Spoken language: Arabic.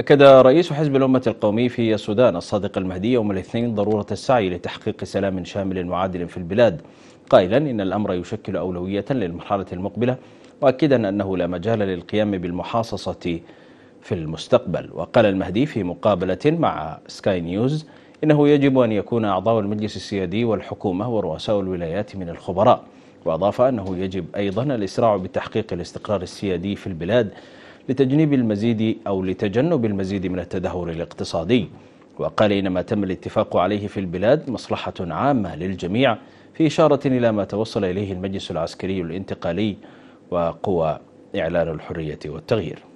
أكد رئيس حزب الأمة القومي في السودان الصادق المهدي يوم الاثنين ضرورة السعي لتحقيق سلام شامل وعادل في البلاد قائلا إن الأمر يشكل أولوية للمرحلة المقبلة مؤكدا أنه لا مجال للقيام بالمحاصصة في المستقبل وقال المهدي في مقابلة مع سكاي نيوز إنه يجب أن يكون أعضاء المجلس السيادي والحكومة ورؤساء الولايات من الخبراء وأضاف أنه يجب أيضا الإسراع بتحقيق الاستقرار السيادي في البلاد لتجنيب المزيد أو لتجنب المزيد من التدهور الاقتصادي وقال إن ما تم الاتفاق عليه في البلاد مصلحة عامة للجميع في إشارة إلى ما توصل إليه المجلس العسكري الانتقالي وقوى إعلان الحرية والتغيير